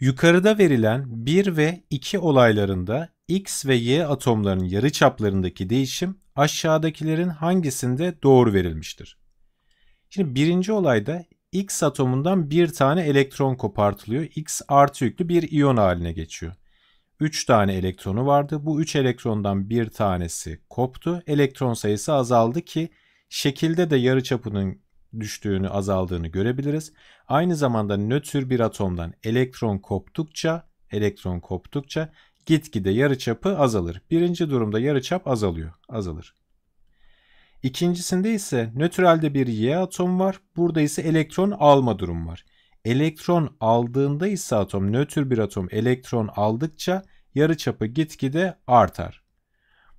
Yukarıda verilen 1 ve 2 olaylarında X ve Y atomlarının yarıçaplarındaki değişim aşağıdakilerin hangisinde doğru verilmiştir? Şimdi birinci olayda X atomundan bir tane elektron kopartılıyor. X artı yüklü bir iyon haline geçiyor. 3 tane elektronu vardı. Bu 3 elektrondan bir tanesi koptu. Elektron sayısı azaldı ki şekilde de yarıçapının düştüğünü azaldığını görebiliriz. Aynı zamanda nötr bir atomdan elektron koptukça elektron koptukça gitgide yarıçapı azalır. Birinci durumda yarıçap azalıyor, azalır. İkincisinde ise nötralde bir Y atom var. Burada ise elektron alma durum var. Elektron aldığında ise atom nötr bir atom elektron aldıkça yarıçapı gitgide artar.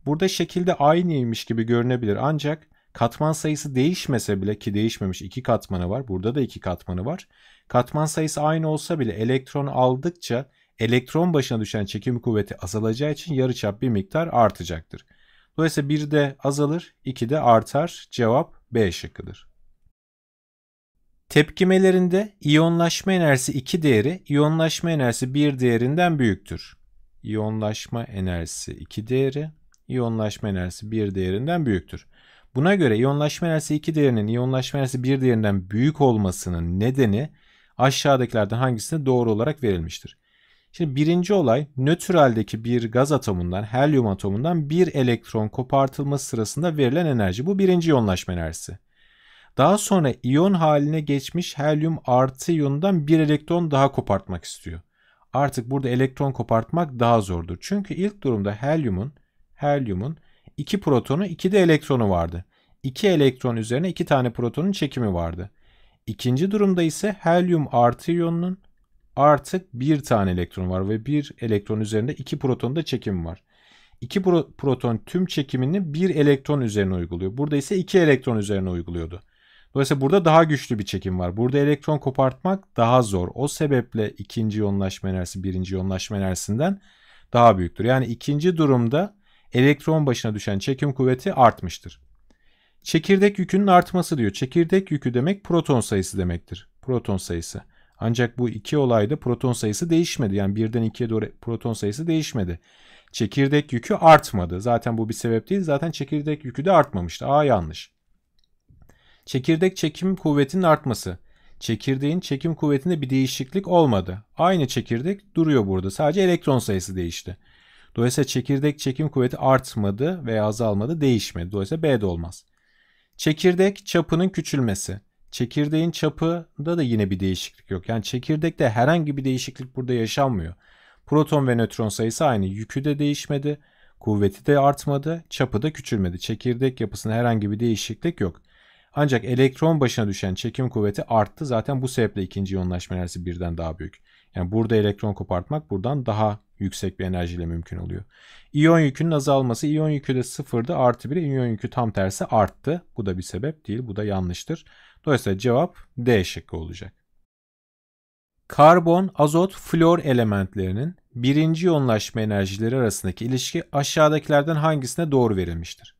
Burada şekilde aynıymış gibi görünebilir ancak Katman sayısı değişmese bile ki değişmemiş iki katmanı var. Burada da iki katmanı var. Katman sayısı aynı olsa bile elektron aldıkça elektron başına düşen çekim kuvveti azalacağı için yarıçap bir miktar artacaktır. Dolayısıyla 1 de azalır, 2 de artar. Cevap B şıkkıdır. Tepkimelerinde iyonlaşma enerjisi 2 değeri, iyonlaşma enerjisi 1 değerinden büyüktür. İyonlaşma enerjisi 2 değeri, iyonlaşma enerjisi 1 değerinden büyüktür. Buna göre iyonlaşma enerjisi 2 değerinin iyonlaşma enerjisi 1 değerinden büyük olmasının nedeni aşağıdakilerden hangisine doğru olarak verilmiştir. Şimdi birinci olay nötraldeki bir gaz atomundan, helyum atomundan bir elektron kopartılması sırasında verilen enerji. Bu birinci iyonlaşma enerjisi. Daha sonra iyon haline geçmiş helyum artı iyonundan bir elektron daha kopartmak istiyor. Artık burada elektron kopartmak daha zordur. Çünkü ilk durumda helyumun, helyumun 2 protonu 2 de elektronu vardı. 2 elektron üzerine 2 tane protonun çekimi vardı. İkinci durumda ise helyum artı iyonunun artık 1 tane elektron var ve 1 elektron üzerinde 2 proton da çekim var. 2 pro proton tüm çekimini 1 elektron üzerine uyguluyor. Burada ise 2 elektron üzerine uyguluyordu. Dolayısıyla burada daha güçlü bir çekim var. Burada elektron kopartmak daha zor. O sebeple ikinci yoğunlaşma enerjisi birinci yoğunlaşma enerjisinden daha büyüktür. Yani ikinci durumda elektron başına düşen çekim kuvveti artmıştır. Çekirdek yükünün artması diyor. Çekirdek yükü demek proton sayısı demektir. Proton sayısı. Ancak bu iki olayda proton sayısı değişmedi. Yani birden ikiye doğru proton sayısı değişmedi. Çekirdek yükü artmadı. Zaten bu bir sebep değil. Zaten çekirdek yükü de artmamıştı. A yanlış. Çekirdek çekim kuvvetinin artması. Çekirdeğin çekim kuvvetinde bir değişiklik olmadı. Aynı çekirdek duruyor burada. Sadece elektron sayısı değişti. Dolayısıyla çekirdek çekim kuvveti artmadı veya azalmadı, değişmedi. Dolayısıyla B de olmaz. Çekirdek çapının küçülmesi. Çekirdeğin çapında da yine bir değişiklik yok. Yani çekirdekte herhangi bir değişiklik burada yaşanmıyor. Proton ve nötron sayısı aynı. Yükü de değişmedi. Kuvveti de artmadı. Çapı da küçülmedi. Çekirdek yapısında herhangi bir değişiklik yok. Ancak elektron başına düşen çekim kuvveti arttı. Zaten bu sebeple ikinci yoğunlaşma enerjisi birden daha büyük. Yani burada elektron kopartmak buradan daha yüksek bir enerjiyle mümkün oluyor. İyon yükünün azalması. İyon yükü de sıfırdı artı 1'e iyon yükü tam tersi arttı. Bu da bir sebep değil. Bu da yanlıştır. Dolayısıyla cevap D şıkkı olacak. Karbon, azot, flor elementlerinin birinci yoğunlaşma enerjileri arasındaki ilişki aşağıdakilerden hangisine doğru verilmiştir?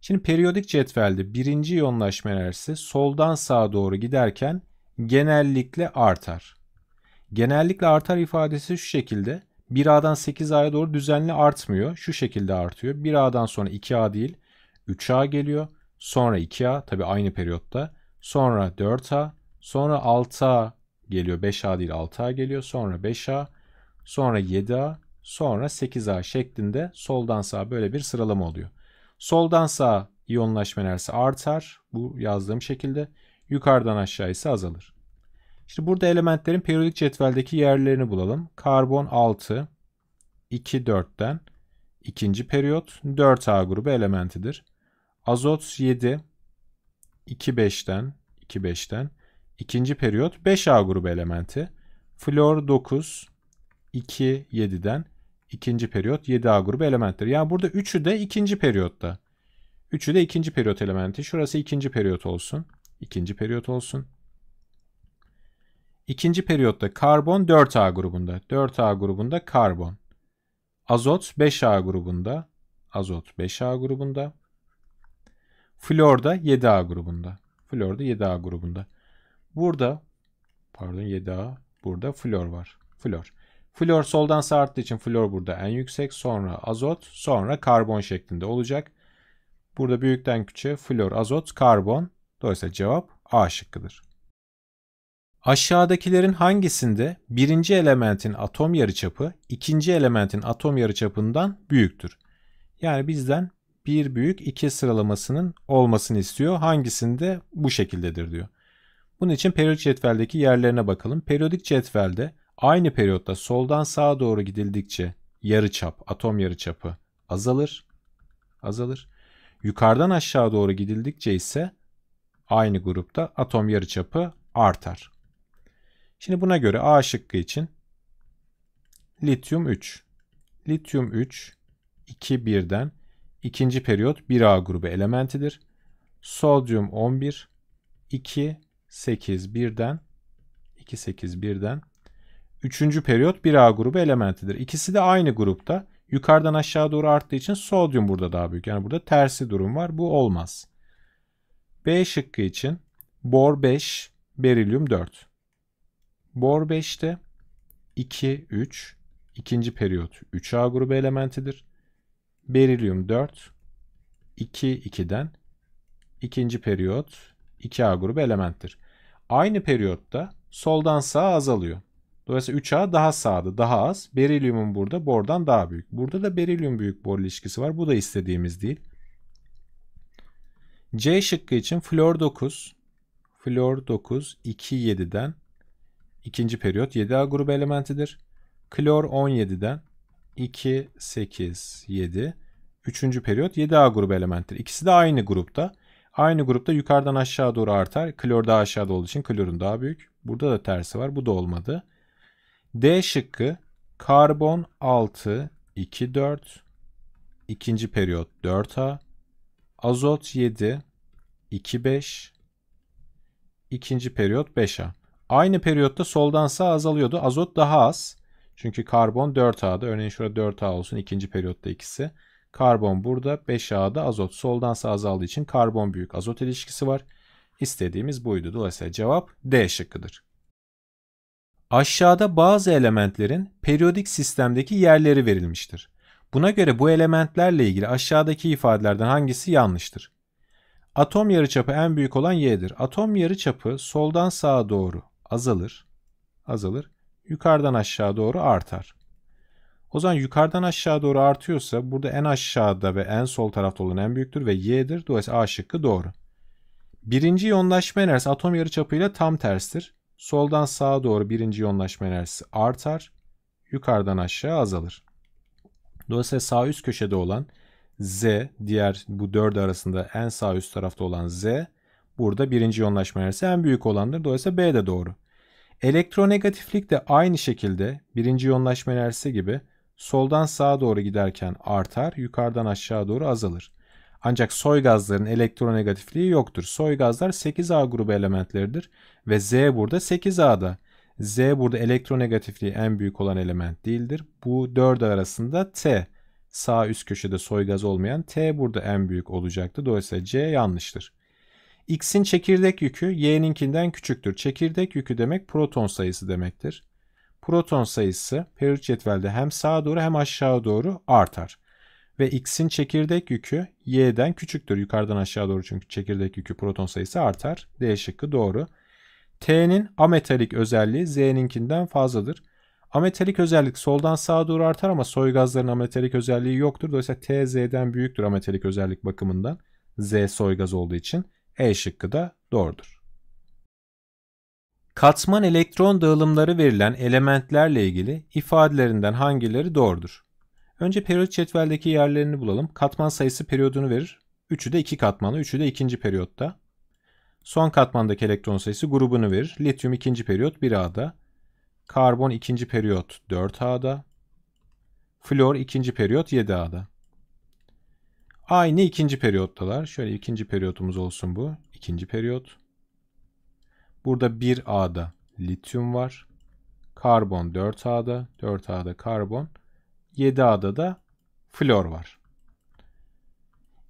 Şimdi periyodik cetvelde birinci yoğunlaşma enerjisi soldan sağa doğru giderken genellikle artar. Genellikle artar ifadesi şu şekilde 1A'dan 8A'ya doğru düzenli artmıyor. Şu şekilde artıyor. 1A'dan sonra 2A değil 3A geliyor. Sonra 2A tabi aynı periyotta. Sonra 4A. Sonra 6A geliyor. 5A değil 6A geliyor. Sonra 5A. Sonra 7A. Sonra 8A şeklinde soldan sağa böyle bir sıralama oluyor. Soldan sağa iyonlaşma enerjisi artar. Bu yazdığım şekilde. Yukarıdan aşağı ise azalır. Şimdi burada elementlerin periyodik cetveldeki yerlerini bulalım. Karbon 6, 2 4'ten ikinci periyot 4A grubu elementidir. Azot 7, 2 5'ten 2 5'ten ikinci periyot 5A grubu elementi. Flor 9, 2 7'den ikinci periyot 7A grubu elementtir. Yani burada üçü de ikinci periyotta. Üçü de ikinci periyot elementi. Şurası ikinci periyot olsun. İkinci periyot olsun. İkinci periyotta karbon 4A grubunda. 4A grubunda karbon. Azot 5A grubunda. Azot 5A grubunda. Flor da 7A grubunda. Flor da 7A grubunda. Burada pardon 7A burada flor var. Flor. Flor soldan sağ arttığı için flor burada en yüksek. Sonra azot sonra karbon şeklinde olacak. Burada büyükten küçüğe flor, azot, karbon. Dolayısıyla cevap A şıkkıdır. Aşağıdakilerin hangisinde birinci elementin atom yarıçapı ikinci elementin atom yarıçapından büyüktür? Yani bizden 1 büyük 2 sıralamasının olmasını istiyor. Hangisinde bu şekildedir diyor. Bunun için periyodik cetveldeki yerlerine bakalım. Periyodik cetvelde aynı periyotta soldan sağa doğru gidildikçe yarıçap, atom yarıçapı azalır. Azalır. Yukarıdan aşağı doğru gidildikçe ise aynı grupta atom yarıçapı artar. Şimdi buna göre A şıkkı için lityum 3. Lityum 3 2 1'den ikinci periyot 1A grubu elementidir. Sodyum 11 2 8 1'den 2 8 1'den üçüncü periyot 1A grubu elementidir. İkisi de aynı grupta. Yukarıdan aşağı doğru arttığı için sodyum burada daha büyük. Yani burada tersi durum var. Bu olmaz. B şıkkı için bor 5, berilyum 4. Bor 5'te 2, 3, ikinci periyot 3A grubu elementidir. Berilyum 4, 2, 2'den ikinci periyot 2A grubu elementtir. Aynı periyotta soldan sağa azalıyor. Dolayısıyla 3A daha sağda, daha az. Berilyumun burada bordan daha büyük. Burada da berilyum büyük bor ilişkisi var. Bu da istediğimiz değil. C şıkkı için flor 9, flor 9 2 7'den İkinci periyot 7A grubu elementidir. Klor 17'den 2, 8, 7. Üçüncü periyot 7A grubu elementidir. İkisi de aynı grupta. Aynı grupta yukarıdan aşağı doğru artar. Klor daha aşağıda olduğu için klorun daha büyük. Burada da tersi var. Bu da olmadı. D şıkkı karbon 6, 2, 4. İkinci periyot 4A. Azot 7, 2, 5. İkinci periyot 5A. Aynı periyotta soldan sağa azalıyordu. Azot daha az. Çünkü karbon 4A'da. Örneğin şurada 4A olsun. ikinci periyotta ikisi. Karbon burada 5A'da azot. Soldan sağa azaldığı için karbon büyük azot ilişkisi var. İstediğimiz buydu. Dolayısıyla cevap D şıkkıdır. Aşağıda bazı elementlerin periyodik sistemdeki yerleri verilmiştir. Buna göre bu elementlerle ilgili aşağıdaki ifadelerden hangisi yanlıştır? Atom yarıçapı en büyük olan Y'dir. Atom yarıçapı soldan sağa doğru azalır, azalır. Yukarıdan aşağı doğru artar. O zaman yukarıdan aşağı doğru artıyorsa burada en aşağıda ve en sol tarafta olan en büyüktür ve y'dir. Dolayısıyla A şıkkı doğru. Birinci yoğunlaşma enerjisi atom yarıçapıyla tam terstir. Soldan sağa doğru birinci yoğunlaşma enerjisi artar. Yukarıdan aşağı azalır. Dolayısıyla sağ üst köşede olan Z, diğer bu dördü arasında en sağ üst tarafta olan Z Burada birinci yoğunlaşma enerjisi en büyük olandır. Dolayısıyla B de doğru. Elektronegatiflik de aynı şekilde birinci yoğunlaşma enerjisi gibi soldan sağa doğru giderken artar, yukarıdan aşağı doğru azalır. Ancak soy gazların elektronegatifliği yoktur. Soy gazlar 8A grubu elementleridir ve Z burada 8A'da. Z burada elektronegatifliği en büyük olan element değildir. Bu 4 arasında T. Sağ üst köşede soy gaz olmayan T burada en büyük olacaktı. Dolayısıyla C yanlıştır. X'in çekirdek yükü Y'ninkinden küçüktür. Çekirdek yükü demek proton sayısı demektir. Proton sayısı periyot cetvelde hem sağa doğru hem aşağı doğru artar. Ve X'in çekirdek yükü Y'den küçüktür. Yukarıdan aşağı doğru çünkü çekirdek yükü proton sayısı artar. D şıkkı doğru. T'nin ametalik özelliği Z'ninkinden fazladır. Ametalik özellik soldan sağa doğru artar ama soy gazların ametalik özelliği yoktur. Dolayısıyla T Z'den büyüktür ametalik özellik bakımından. Z soy gaz olduğu için. E şıkkı da doğrudur. Katman elektron dağılımları verilen elementlerle ilgili ifadelerinden hangileri doğrudur? Önce periyot cetveldeki yerlerini bulalım. Katman sayısı periyodunu verir. Üçü de iki katmanı, üçü de ikinci periyotta. Son katmandaki elektron sayısı grubunu verir. Lityum ikinci periyot 1A'da. Karbon ikinci periyot 4A'da. Flor ikinci periyot 7A'da. Aynı ikinci periyottalar. Şöyle ikinci periyotumuz olsun bu. İkinci periyot. Burada 1A'da lityum var. Karbon 4A'da. 4A'da karbon. 7A'da da flor var.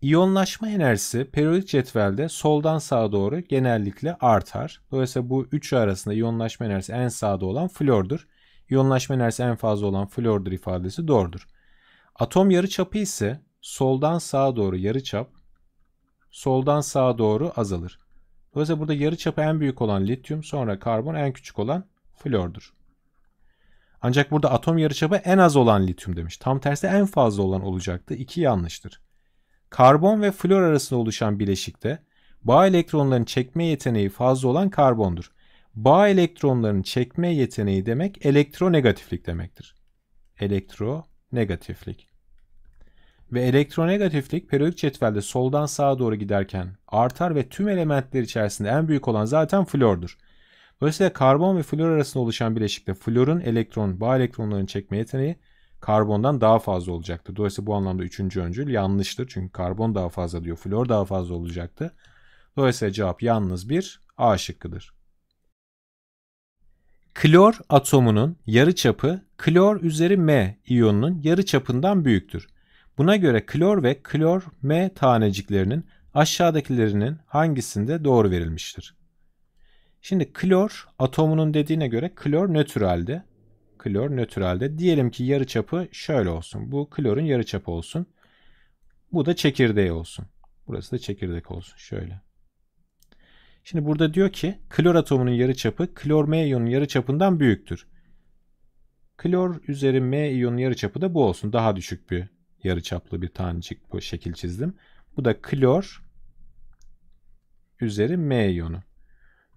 İyonlaşma enerjisi periyodik cetvelde soldan sağa doğru genellikle artar. Dolayısıyla bu üçü arasında iyonlaşma enerjisi en sağda olan flordur. İyonlaşma enerjisi en fazla olan flordur ifadesi doğrudur. Atom yarı çapı ise soldan sağa doğru yarı çap, soldan sağa doğru azalır. Dolayısıyla burada yarı yarıçapı en büyük olan lityum, sonra karbon en küçük olan flordur. Ancak burada atom yarı yarıçapı en az olan lityum demiş. Tam tersi en fazla olan olacaktı. İki yanlıştır. Karbon ve flor arasında oluşan bileşikte bağ elektronlarının çekme yeteneği fazla olan karbondur. Bağ elektronlarının çekme yeteneği demek elektronegatiflik demektir. Elektronegatiflik ve elektronegatiflik periyodik cetvelde soldan sağa doğru giderken artar ve tüm elementler içerisinde en büyük olan zaten flordur. Dolayısıyla karbon ve flor arasında oluşan bileşikte florun elektron, bağ elektronlarını çekme yeteneği karbondan daha fazla olacaktır. Dolayısıyla bu anlamda üçüncü öncül yanlıştır. Çünkü karbon daha fazla diyor, flor daha fazla olacaktı. Dolayısıyla cevap yalnız bir A şıkkıdır. Klor atomunun yarı çapı klor üzeri M iyonunun yarı çapından büyüktür. Buna göre klor ve klor M taneciklerinin aşağıdakilerinin hangisinde doğru verilmiştir? Şimdi klor atomunun dediğine göre klor nötralde, Klor nötralde Diyelim ki yarıçapı şöyle olsun. Bu klorun yarıçapı olsun. Bu da çekirdeği olsun. Burası da çekirdek olsun. Şöyle. Şimdi burada diyor ki klor atomunun yarıçapı klor M iyonun yarıçapından büyüktür. Klor üzeri M iyonun yarıçapı da bu olsun. Daha düşük bir Yarı çaplı bir tanecik bu şekil çizdim. Bu da klor üzeri M iyonu.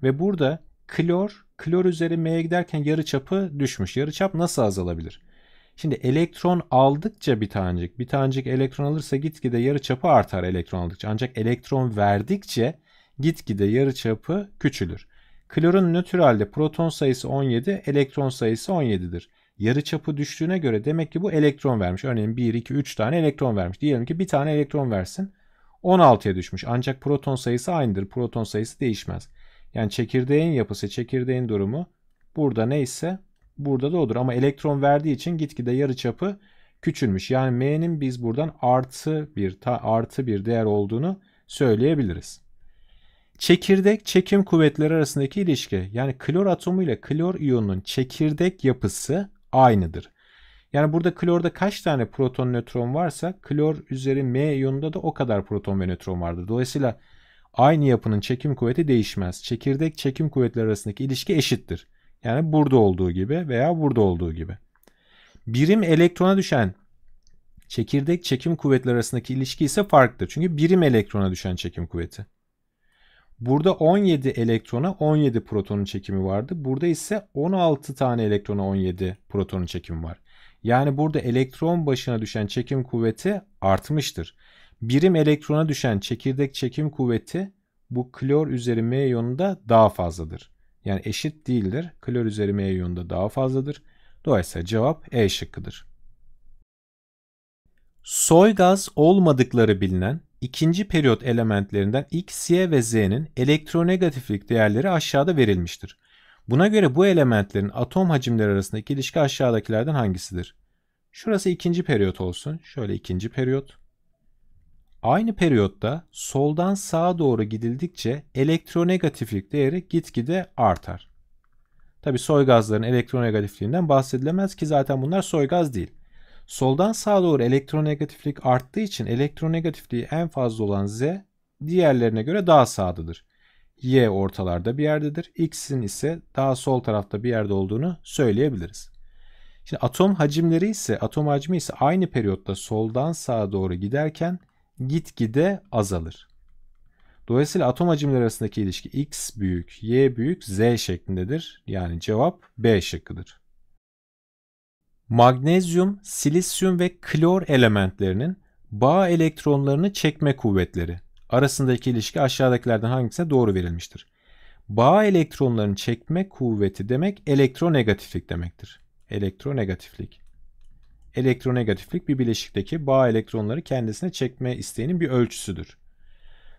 Ve burada klor, klor üzeri M'ye giderken yarı çapı düşmüş. Yarı çap nasıl azalabilir? Şimdi elektron aldıkça bir tanecik, bir tanecik elektron alırsa gitgide yarı çapı artar elektron aldıkça. Ancak elektron verdikçe gitgide yarı çapı küçülür. Klorun nötralde proton sayısı 17, elektron sayısı 17'dir yarı çapı düştüğüne göre demek ki bu elektron vermiş. Örneğin 1, 2, 3 tane elektron vermiş. Diyelim ki bir tane elektron versin. 16'ya düşmüş. Ancak proton sayısı aynıdır. Proton sayısı değişmez. Yani çekirdeğin yapısı, çekirdeğin durumu burada neyse burada da odur. Ama elektron verdiği için gitgide yarı çapı küçülmüş. Yani M'nin biz buradan artı bir ta, artı bir değer olduğunu söyleyebiliriz. Çekirdek çekim kuvvetleri arasındaki ilişki yani klor atomu ile klor iyonunun çekirdek yapısı aynıdır. Yani burada klorda kaç tane proton nötron varsa klor üzeri M iyonunda da o kadar proton ve nötron vardır. Dolayısıyla aynı yapının çekim kuvveti değişmez. Çekirdek çekim kuvvetleri arasındaki ilişki eşittir. Yani burada olduğu gibi veya burada olduğu gibi. Birim elektrona düşen çekirdek çekim kuvvetleri arasındaki ilişki ise farklıdır. Çünkü birim elektrona düşen çekim kuvveti. Burada 17 elektrona 17 protonun çekimi vardı. Burada ise 16 tane elektrona 17 protonun çekimi var. Yani burada elektron başına düşen çekim kuvveti artmıştır. Birim elektrona düşen çekirdek çekim kuvveti bu klor üzeri M iyonunda daha fazladır. Yani eşit değildir. Klor üzeri M iyonunda daha fazladır. Dolayısıyla cevap E şıkkıdır. Soy gaz olmadıkları bilinen ikinci periyot elementlerinden X, Y ve Z'nin elektronegatiflik değerleri aşağıda verilmiştir. Buna göre bu elementlerin atom hacimleri arasındaki ilişki aşağıdakilerden hangisidir? Şurası ikinci periyot olsun. Şöyle ikinci periyot. Aynı periyotta soldan sağa doğru gidildikçe elektronegatiflik değeri gitgide artar. Tabi soy gazların elektronegatifliğinden bahsedilemez ki zaten bunlar soy gaz değil. Soldan sağa doğru elektronegatiflik arttığı için elektronegatifliği en fazla olan Z diğerlerine göre daha sağdadır. Y ortalarda bir yerdedir. X'in ise daha sol tarafta bir yerde olduğunu söyleyebiliriz. Şimdi atom hacimleri ise atom hacmi ise aynı periyotta soldan sağa doğru giderken gitgide azalır. Dolayısıyla atom hacimleri arasındaki ilişki x büyük, y büyük, z şeklindedir. Yani cevap B şıkkıdır magnezyum, silisyum ve klor elementlerinin bağ elektronlarını çekme kuvvetleri arasındaki ilişki aşağıdakilerden hangisine doğru verilmiştir? Bağ elektronlarını çekme kuvveti demek elektronegatiflik demektir. Elektronegatiflik. Elektronegatiflik bir bileşikteki bağ elektronları kendisine çekme isteğinin bir ölçüsüdür.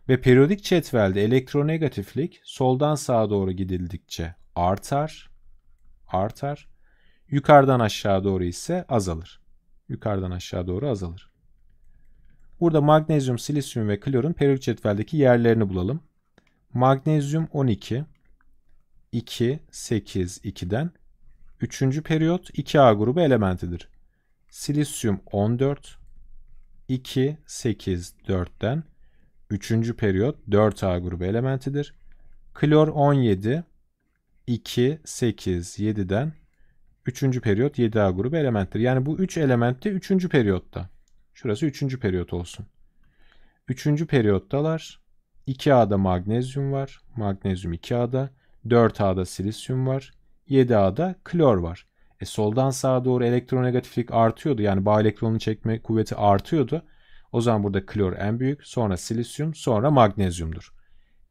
Ve periyodik cetvelde elektronegatiflik soldan sağa doğru gidildikçe artar, artar Yukarıdan aşağı doğru ise azalır. Yukarıdan aşağı doğru azalır. Burada magnezyum, silisyum ve klorun periyot cetveldeki yerlerini bulalım. Magnezyum 12, 2, 8, 2'den 3. periyot 2A grubu elementidir. Silisyum 14, 2, 8, 4'ten 3. periyot 4A grubu elementidir. Klor 17, 2, 8, 7'den Üçüncü periyot 7A grubu elementtir. Yani bu 3 element de 3. periyotta. Şurası 3. periyot olsun. 3. periyottalar. 2A'da magnezyum var. Magnezyum 2A'da. 4A'da silisyum var. 7A'da klor var. E soldan sağa doğru elektronegatiflik artıyordu. Yani bağ elektronunu çekme kuvveti artıyordu. O zaman burada klor en büyük, sonra silisyum, sonra magnezyumdur.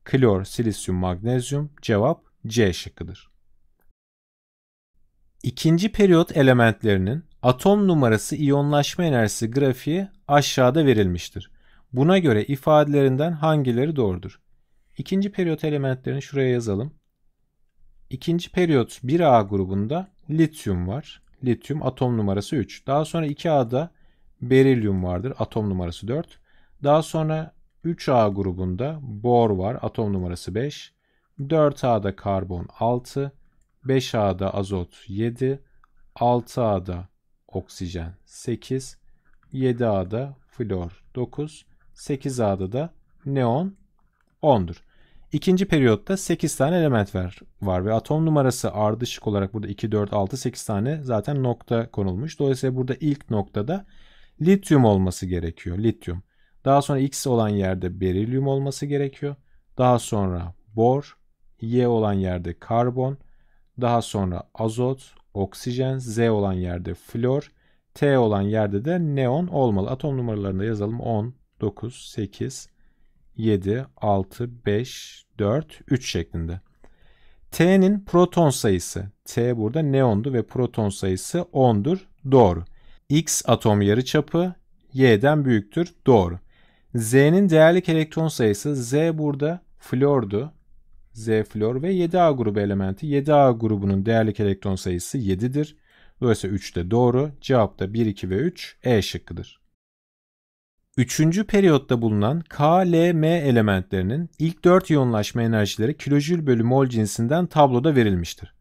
Klor, silisyum, magnezyum cevap C şıkkıdır. İkinci periyot elementlerinin atom numarası iyonlaşma enerjisi grafiği aşağıda verilmiştir. Buna göre ifadelerinden hangileri doğrudur? İkinci periyot elementlerini şuraya yazalım. İkinci periyot 1A grubunda lityum var. Lityum atom numarası 3. Daha sonra 2A'da berilyum vardır atom numarası 4. Daha sonra 3A grubunda bor var atom numarası 5. 4A'da karbon 6. 5A'da azot 7, 6A'da oksijen 8, 7A'da flor 9, 8A'da da neon 10'dur. İkinci periyotta 8 tane element var, var ve atom numarası ardışık olarak burada 2, 4, 6, 8 tane zaten nokta konulmuş. Dolayısıyla burada ilk noktada lityum olması gerekiyor. Lityum. Daha sonra X olan yerde berilyum olması gerekiyor. Daha sonra bor, Y olan yerde karbon, daha sonra azot, oksijen, Z olan yerde flor, T olan yerde de neon olmalı. Atom numaralarını da yazalım. 10, 9, 8, 7, 6, 5, 4, 3 şeklinde. T'nin proton sayısı. T burada neondu ve proton sayısı 10'dur. Doğru. X atom yarıçapı Y'den büyüktür. Doğru. Z'nin değerlik elektron sayısı Z burada flordu Z flor ve 7A grubu elementi. 7A grubunun değerlik elektron sayısı 7'dir. Dolayısıyla 3 de doğru. Cevap da 1, 2 ve 3 E şıkkıdır. Üçüncü periyotta bulunan K, L, M elementlerinin ilk 4 iyonlaşma enerjileri kilojül bölü mol cinsinden tabloda verilmiştir.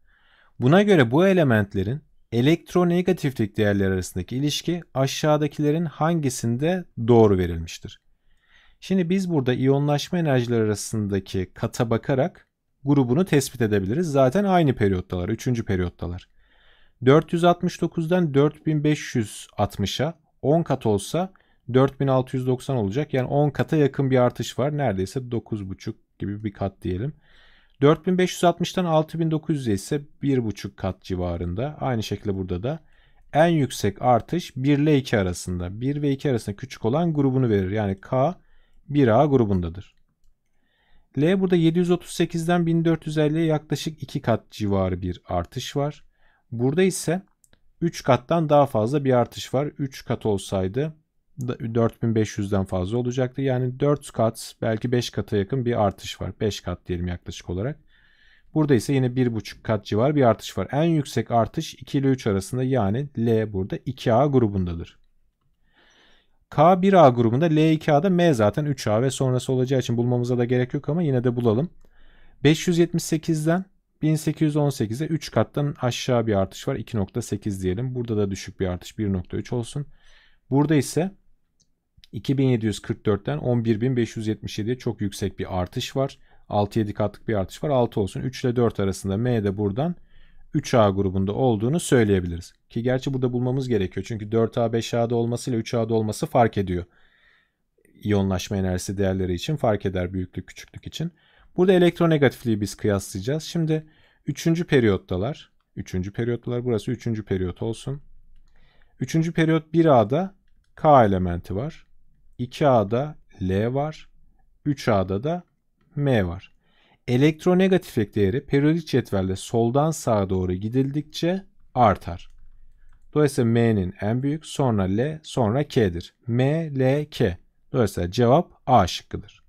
Buna göre bu elementlerin elektronegatiflik değerleri arasındaki ilişki aşağıdakilerin hangisinde doğru verilmiştir? Şimdi biz burada iyonlaşma enerjileri arasındaki kata bakarak grubunu tespit edebiliriz. Zaten aynı periyottalar, 3. periyottalar. 469'dan 4560'a 10 kat olsa 4690 olacak. Yani 10 kata yakın bir artış var. Neredeyse 9,5 gibi bir kat diyelim. 4560'dan 6900'e ise 1,5 kat civarında. Aynı şekilde burada da en yüksek artış 1 ile 2 arasında. 1 ve 2 arasında küçük olan grubunu verir. Yani K 1A grubundadır. L burada 738'den 1450'ye yaklaşık 2 kat civarı bir artış var. Burada ise 3 kattan daha fazla bir artış var. 3 kat olsaydı 4500'den fazla olacaktı. Yani 4 kat belki 5 kata yakın bir artış var. 5 kat diyelim yaklaşık olarak. Burada ise yine 1,5 kat civarı bir artış var. En yüksek artış 2 ile 3 arasında yani L burada 2A grubundadır. K1A grubunda L2A'da M zaten 3A ve sonrası olacağı için bulmamıza da gerek yok ama yine de bulalım. 578'den 1818'e 3 kattan aşağı bir artış var. 2.8 diyelim. Burada da düşük bir artış 1.3 olsun. Burada ise 2744'ten 11577'ye çok yüksek bir artış var. 6-7 katlık bir artış var. 6 olsun. 3 ile 4 arasında M de buradan 3A grubunda olduğunu söyleyebiliriz. Ki gerçi burada bulmamız gerekiyor. Çünkü 4A 5A'da olması ile 3A'da olması fark ediyor. İyonlaşma enerjisi değerleri için fark eder büyüklük küçüklük için. Burada elektronegatifliği biz kıyaslayacağız. Şimdi 3. periyottalar. 3. periyottalar burası 3. periyot olsun. 3. periyot 1A'da K elementi var. 2A'da L var. 3A'da da M var. Elektronegatiflik değeri periyodik cetvelde soldan sağa doğru gidildikçe artar. Dolayısıyla M'nin en büyük, sonra L, sonra K'dir. M, L, K. Dolayısıyla cevap A şıkkıdır.